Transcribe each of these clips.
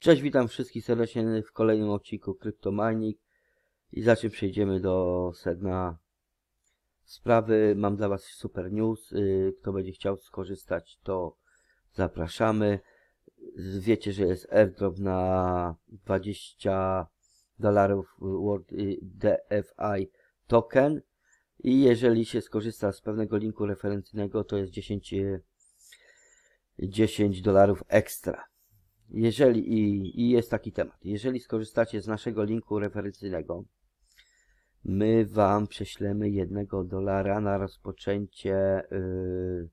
Cześć, witam wszystkich serdecznie w kolejnym odcinku Cryptomining i zanim znaczy przejdziemy do sedna sprawy, mam dla Was super news. Y, kto będzie chciał skorzystać, to zapraszamy. Wiecie, że jest airdrop na 20 dolarów World y, DFI token i jeżeli się skorzysta z pewnego linku referencyjnego, to jest 10 10 y, dolarów ekstra jeżeli i, i jest taki temat, jeżeli skorzystacie z naszego linku referencyjnego, my Wam prześlemy jednego dolara na rozpoczęcie yy,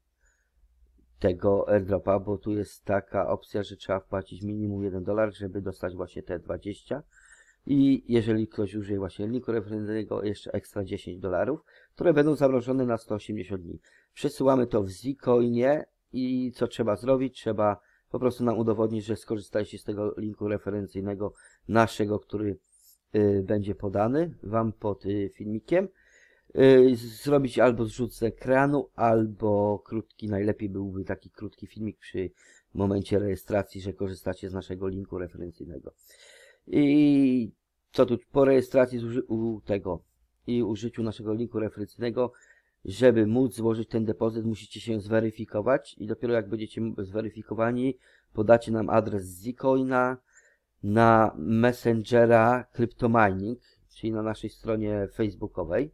tego airdropa, bo tu jest taka opcja, że trzeba wpłacić minimum 1 dolar, żeby dostać właśnie te 20. I jeżeli ktoś użyje właśnie linku referencyjnego, jeszcze ekstra 10 dolarów, które będą zamrożone na 180 dni. Przesyłamy to w Zcoinie i co trzeba zrobić? Trzeba po prostu nam udowodnić, że skorzystaliście z tego linku referencyjnego naszego, który y, będzie podany Wam pod y, filmikiem. Y, zrobić albo zrzut z ekranu, albo krótki, najlepiej byłby taki krótki filmik przy momencie rejestracji, że korzystacie z naszego linku referencyjnego. I co tu, po rejestracji z u tego i użyciu naszego linku referencyjnego żeby móc złożyć ten depozyt, musicie się zweryfikować i dopiero jak będziecie zweryfikowani, podacie nam adres Zcoina na Messengera Cryptomining, czyli na naszej stronie facebookowej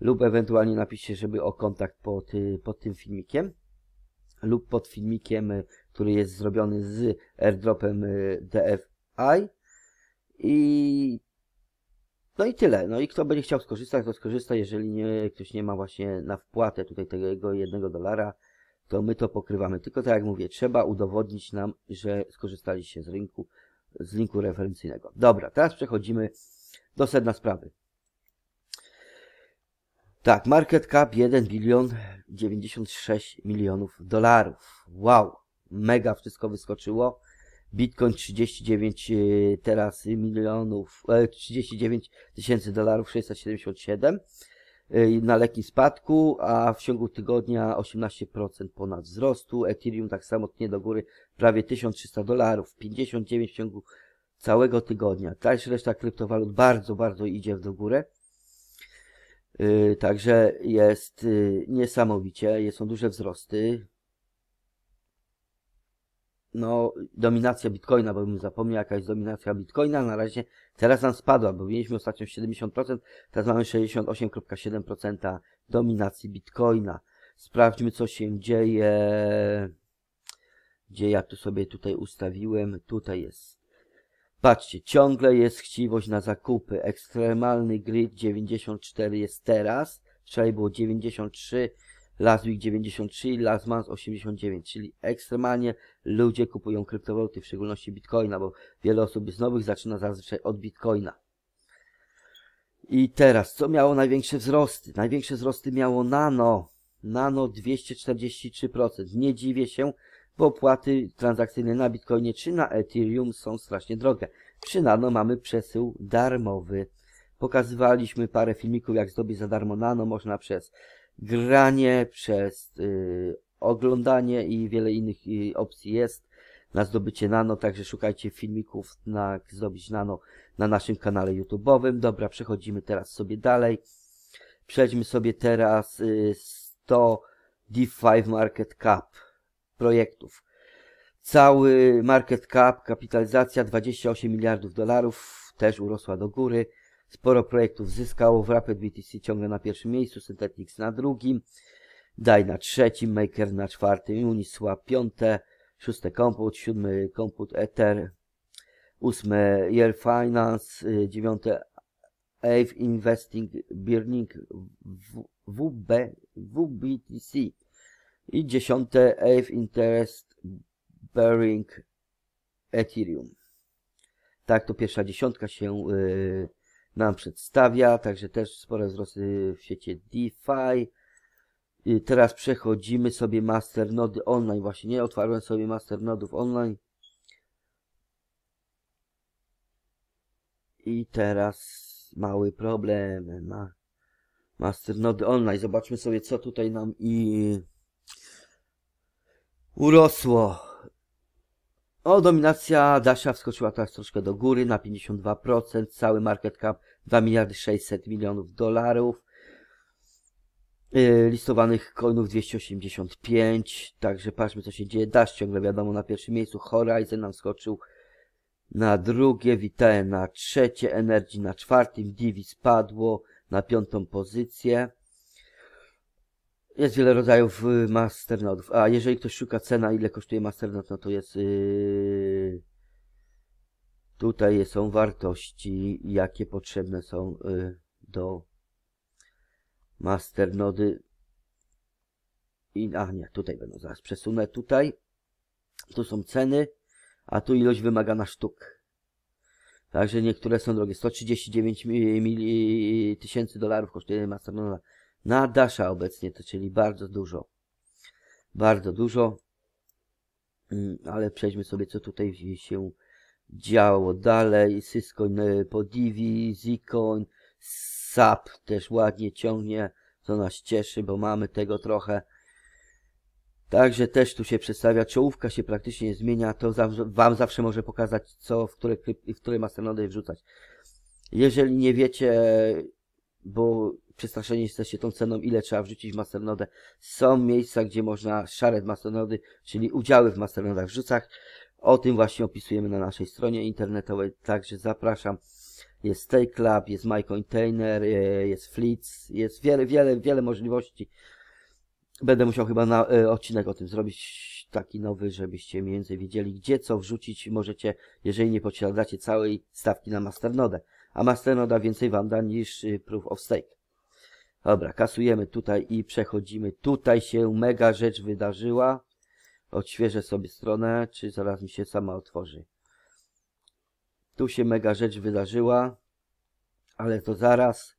lub ewentualnie napiszcie, żeby o kontakt pod, y, pod tym filmikiem lub pod filmikiem, y, który jest zrobiony z airdropem y, DFI i no i tyle. No i kto będzie chciał skorzystać, to skorzysta. Jeżeli nie, ktoś nie ma właśnie na wpłatę tutaj tego jednego dolara, to my to pokrywamy. Tylko tak jak mówię, trzeba udowodnić nam, że skorzystaliście z rynku, z linku referencyjnego. Dobra, teraz przechodzimy do sedna sprawy. Tak, market cap 1 bilion 96 milionów dolarów. Wow, mega wszystko wyskoczyło. Bitcoin 39 e, teraz milionów, 39 e, tysięcy dolarów 677 e, na lekkim spadku, a w ciągu tygodnia 18% ponad wzrostu. Ethereum tak samo tnie do góry prawie 1300 dolarów, 59 w ciągu całego tygodnia. Także reszta kryptowalut bardzo, bardzo idzie w górę. także jest niesamowicie, są duże wzrosty no, dominacja bitcoina, bo bym zapomniał, jaka jest dominacja bitcoina. Na razie teraz nam spadła, bo mieliśmy ostatnio 70%, teraz mamy 68,7% dominacji bitcoina. Sprawdźmy, co się dzieje. Gdzie ja tu sobie tutaj ustawiłem? Tutaj jest. Patrzcie, ciągle jest chciwość na zakupy. Ekstremalny grid 94 jest teraz. Wczoraj było 93 Week 93 i Month 89, czyli ekstremalnie ludzie kupują kryptowaluty, w szczególności bitcoina, bo wiele osób z nowych zaczyna zazwyczaj od bitcoina. I teraz, co miało największe wzrosty? Największe wzrosty miało nano. Nano 243%. Nie dziwię się, bo opłaty transakcyjne na Bitcoinie czy na Ethereum są strasznie drogie. Przy nano mamy przesył darmowy. Pokazywaliśmy parę filmików, jak zdobyć za darmo nano. Można przez granie, przez y, oglądanie i wiele innych y, opcji jest na zdobycie nano, także szukajcie filmików na zdobyć nano na naszym kanale YouTube'owym. Dobra, przechodzimy teraz sobie dalej. Przejdźmy sobie teraz y, 100 DeFi Market Cap projektów. Cały market cap, kapitalizacja 28 miliardów dolarów też urosła do góry. Sporo projektów zyskało, w Rapid BTC ciągle na pierwszym miejscu, Synthetix na drugim, DAI na trzecim, Maker na czwartym, Uniswap piąte, szóste Compute, siódmy Compute Ether, ósme Year Finance, y, dziewiąte Ave Investing Burning WB, WBTC i dziesiąte Ave Interest Bearing Ethereum. Tak, to pierwsza dziesiątka się yy, nam przedstawia, także też spore wzrosty w świecie DeFi. I teraz przechodzimy sobie masternody online. Właśnie nie otwarłem sobie masternodów online. I teraz mały problem. Ma masternody online. Zobaczmy sobie co tutaj nam i urosło. O, dominacja Dasia wskoczyła teraz troszkę do góry na 52%, cały market cap 2 miliardy 600 milionów dolarów, y, listowanych coinów 285, także patrzmy co się dzieje, Dash ciągle wiadomo na pierwszym miejscu, Horizon nam skoczył na drugie, Vitae na trzecie, Energy na czwartym, Divi spadło na piątą pozycję, jest wiele rodzajów y, masternodów. A jeżeli ktoś szuka cena, ile kosztuje masternod, no to jest... Yy... Tutaj są wartości, jakie potrzebne są yy, do masternody. I, a nie, tutaj będą zaraz. Przesunę tutaj. Tu są ceny, a tu ilość wymagana sztuk. Także niektóre są drogie. 139 tysięcy dolarów kosztuje masternoda na Dasha obecnie to, czyli bardzo dużo. Bardzo dużo. Mm, ale przejdźmy sobie, co tutaj się działo dalej. Syskoń e, Podivi, Zikoń, Sap też ładnie ciągnie, co nas cieszy, bo mamy tego trochę. Także też tu się przedstawia, czołówka się praktycznie nie zmienia, to Wam zawsze może pokazać, co, w której, w które masternody wrzucać. Jeżeli nie wiecie, bo przestraszeni jesteście tą ceną, ile trzeba wrzucić w masternodę. Są miejsca, gdzie można szare masternody, czyli udziały w masternodach wrzucach. O tym właśnie opisujemy na naszej stronie internetowej, także zapraszam. Jest Steak Lab, jest My Container, e, jest Flits, jest wiele, wiele, wiele możliwości. Będę musiał chyba na e, odcinek o tym zrobić taki nowy, żebyście mniej więcej wiedzieli, gdzie co wrzucić możecie, jeżeli nie posiadacie całej stawki na masternodę. A masternoda więcej Wam da niż y, proof of stake. Dobra, kasujemy tutaj i przechodzimy. Tutaj się mega rzecz wydarzyła. Odświeżę sobie stronę, czy zaraz mi się sama otworzy. Tu się mega rzecz wydarzyła, ale to zaraz.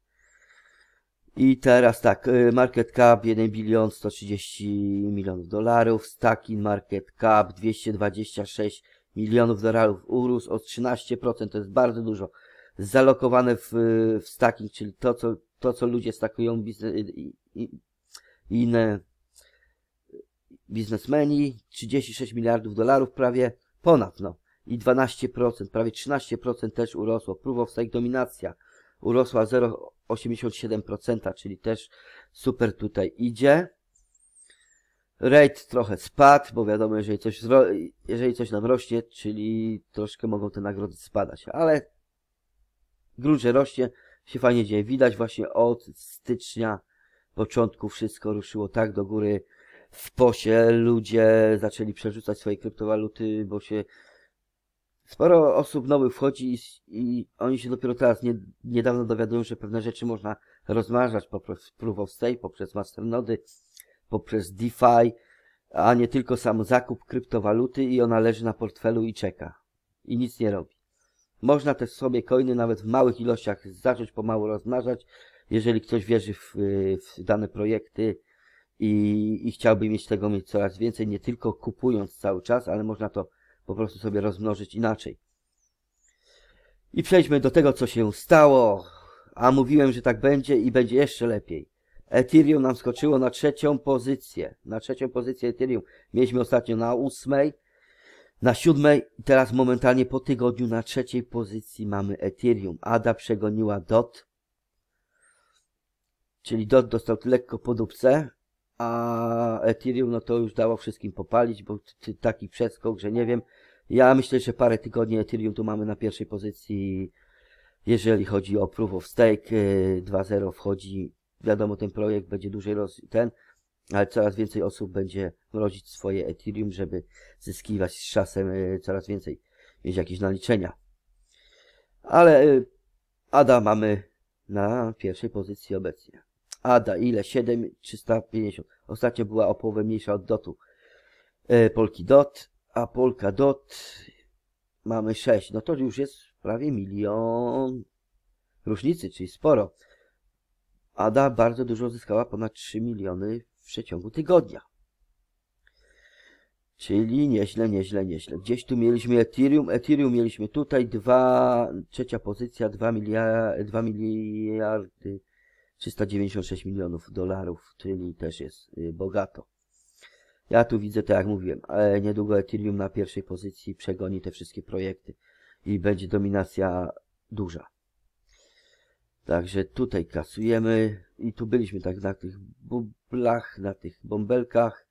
I teraz tak, y, market cap 1 bilion 130 milionów dolarów, staking market cap 226 milionów dolarów urósł o 13%, to jest bardzo dużo. Zalokowane w, w staking, czyli to co to, co ludzie stakują, biznes, i, i, inne biznesmeni, 36 miliardów dolarów prawie, ponad no. I 12%, prawie 13% też urosło. Proof of stake dominacja urosła 0,87%, czyli też super tutaj idzie. Rate trochę spadł, bo wiadomo, jeżeli coś, jeżeli coś nam rośnie, czyli troszkę mogą te nagrody spadać, ale grudzie rośnie, się fajnie dzieje. Widać właśnie od stycznia początku wszystko ruszyło tak do góry. W posie ludzie zaczęli przerzucać swoje kryptowaluty, bo się sporo osób nowych wchodzi i, i oni się dopiero teraz nie, niedawno dowiadują, że pewne rzeczy można rozmarzać poprzez Proof of Stake, poprzez masternody, poprzez DeFi, a nie tylko sam zakup kryptowaluty i ona leży na portfelu i czeka. I nic nie robi. Można też sobie coiny nawet w małych ilościach zacząć pomału rozmnażać, jeżeli ktoś wierzy w, y, w dane projekty i, i chciałby mieć tego mieć coraz więcej, nie tylko kupując cały czas, ale można to po prostu sobie rozmnożyć inaczej. I przejdźmy do tego, co się stało. A mówiłem, że tak będzie i będzie jeszcze lepiej. Ethereum nam skoczyło na trzecią pozycję. Na trzecią pozycję Ethereum. Mieliśmy ostatnio na ósmej, na siódmej, teraz momentalnie po tygodniu na trzeciej pozycji mamy Ethereum. ADA przegoniła DOT, czyli DOT dostał lekko po dupce, a Ethereum no to już dało wszystkim popalić, bo taki przeskok, że nie wiem. Ja myślę, że parę tygodni Ethereum tu mamy na pierwszej pozycji, jeżeli chodzi o Proof of Stake 2.0 y, wchodzi. Wiadomo, ten projekt będzie dłużej roz... ten, ale coraz więcej osób będzie mrozić swoje Ethereum, żeby zyskiwać z czasem e, coraz więcej, mieć jakieś naliczenia. Ale ADA e, mamy na pierwszej pozycji obecnie. ADA ile? 7350. Ostatnio była o połowę mniejsza od DOTu. E, Polki DOT, a Polka DOT mamy 6. No to już jest prawie milion różnicy, czyli sporo. ADA bardzo dużo zyskała, ponad 3 miliony w przeciągu tygodnia. Czyli nieźle, nieźle, nieźle. Gdzieś tu mieliśmy Ethereum. Ethereum mieliśmy tutaj. Dwa, trzecia pozycja, 2 miliardy, 2 miliardy 396 milionów dolarów, czyli też jest y, bogato. Ja tu widzę, tak jak mówiłem, ale niedługo Ethereum na pierwszej pozycji przegoni te wszystkie projekty i będzie dominacja duża. Także tutaj kasujemy i tu byliśmy tak na tych kuplach, na tych bąbelkach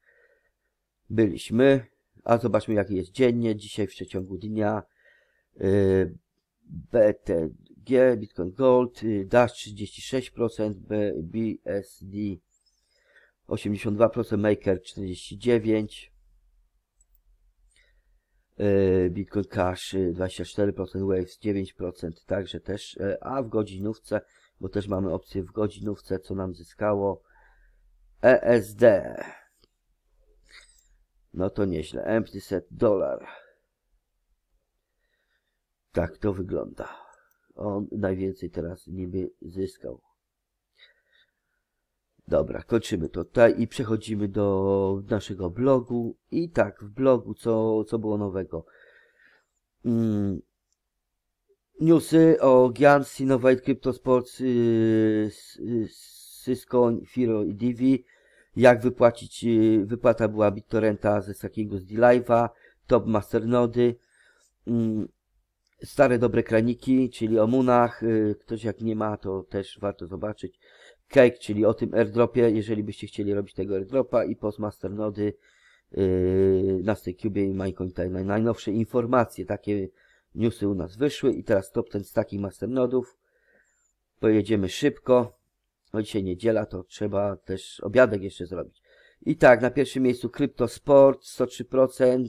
byliśmy, a zobaczmy jaki jest dziennie. Dzisiaj w przeciągu dnia y, BTG, Bitcoin Gold, y, DASH 36%, BSD 82%, Maker 49%, y, Bitcoin Cash 24%, Waves 9%, także też, a w godzinówce, bo też mamy opcję w godzinówce, co nam zyskało ESD. No to nieźle. Empty set dolar. Tak to wygląda. On najwięcej teraz niby zyskał. Dobra, kończymy to tutaj i przechodzimy do naszego blogu. I tak, w blogu co, co było nowego? Mm. Newsy o Giants, Innovate, CryptoSports, yy, Cisco, y, Firo i Divi jak wypłacić, y, wypłata była BitTorrenta ze takiego z D-Live'a, Top Master Nody, mm, stare dobre kraniki, czyli o Munach, y, ktoś jak nie ma, to też warto zobaczyć, Cake, czyli o tym airdropie, jeżeli byście chcieli robić tego airdropa i Postmaster Nody, y, na Stacube i MyCoinTime. Najnowsze informacje, takie newsy u nas wyszły i teraz top ten z takich masternodów. Pojedziemy szybko. No dzisiaj niedziela, to trzeba też obiadek jeszcze zrobić. I tak, na pierwszym miejscu Kryptosport 103%,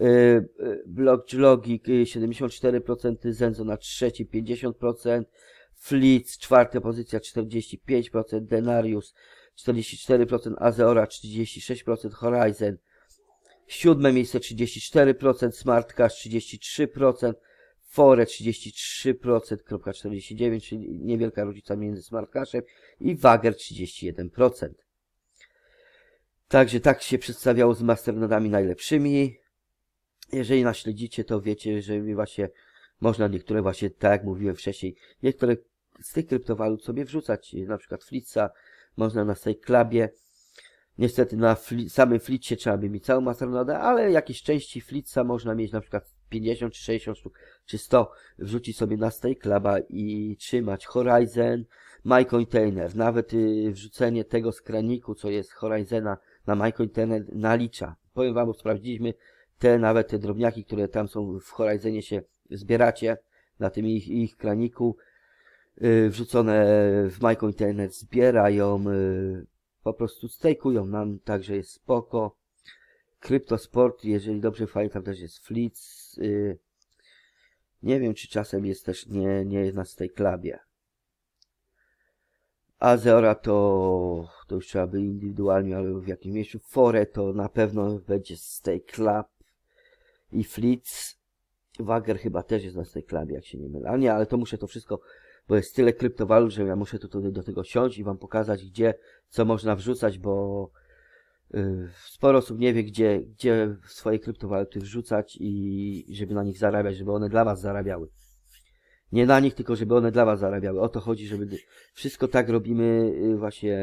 yy, Block 74%, y, Zenzo na trzecie 50%, Fleets czwarta pozycja 45%, Denarius 44%, Azeora 36%, Horizon siódme miejsce 34%, Smartcast 33%, Fore 33%.49, czyli niewielka różnica między smartkaszem i Wager 31%. Także tak się przedstawiało z masternodami najlepszymi. Jeżeli nas śledzicie, to wiecie, że właśnie można niektóre właśnie, tak jak mówiłem wcześniej, niektóre z tych kryptowalut sobie wrzucać, na przykład Flitza można na tej klabie. Niestety na fli samym Flitcie trzeba by mieć całą masternodę, ale jakieś części Flitza można mieć na przykład 50 czy 60 sztuk, czy 100 wrzucić sobie na stake i trzymać Horizon, My Container. Nawet y, wrzucenie tego z kraniku, co jest Horizona na My Container nalicza. Powiem Wam, bo sprawdziliśmy te nawet te drobniaki, które tam są w Horizonie się zbieracie na tym ich, ich kraniku. Y, wrzucone w My Container zbierają, y, po prostu stakeują nam, także jest spoko. Kryptosport, jeżeli dobrze pamiętam, też jest flitz yy, nie wiem, czy czasem jest też nie, nie jest na tej klabie. Azora to, to już trzeba by indywidualnie, ale w jakim miejscu. Fore to na pewno będzie z tej klab i Flitz. Wager chyba też jest na tej klabie, jak się nie mylę. A nie, ale to muszę to wszystko, bo jest tyle kryptowalut, że ja muszę to, tutaj do tego siąść i wam pokazać, gdzie, co można wrzucać, bo Y, sporo osób nie wie, gdzie, gdzie swoje kryptowaluty wrzucać i żeby na nich zarabiać, żeby one dla Was zarabiały. Nie na nich, tylko żeby one dla Was zarabiały. O to chodzi, żeby wszystko tak robimy y, właśnie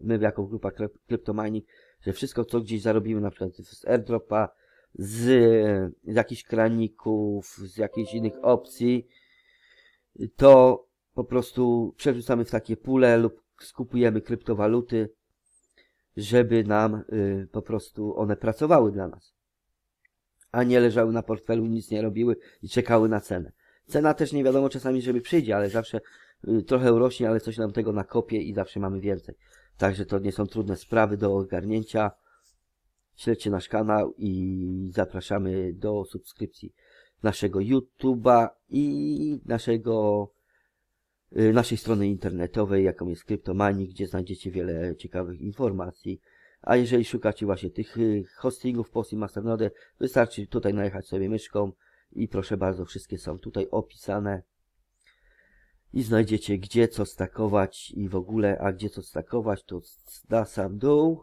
my jako grupa kryptomining, że wszystko co gdzieś zarobimy, na przykład z airdropa, z, z jakichś kraników, z jakichś innych opcji, to po prostu przerzucamy w takie pule lub skupujemy kryptowaluty żeby nam y, po prostu one pracowały dla nas. A nie leżały na portfelu, nic nie robiły i czekały na cenę. Cena też nie wiadomo czasami, żeby przyjdzie, ale zawsze y, trochę rośnie, ale coś nam tego nakopie i zawsze mamy więcej. Także to nie są trudne sprawy do ogarnięcia. Śledźcie nasz kanał i zapraszamy do subskrypcji naszego YouTube'a i naszego Y, naszej strony internetowej, jaką jest Kryptomani, gdzie znajdziecie wiele ciekawych informacji. A jeżeli szukacie właśnie tych y, hostingów i Masternode, wystarczy tutaj najechać sobie myszką i proszę bardzo, wszystkie są tutaj opisane i znajdziecie gdzie co stakować i w ogóle, a gdzie co stakować to na sam dół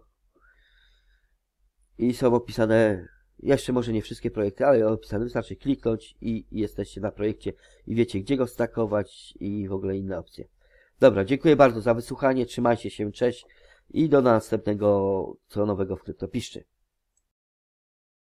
i są opisane jeszcze może nie wszystkie projekty, ale opisane wystarczy kliknąć i, i jesteście na projekcie i wiecie gdzie go stakować i w ogóle inne opcje. Dobra, dziękuję bardzo za wysłuchanie, trzymajcie się, cześć i do następnego co nowego w Kryptopiszczy.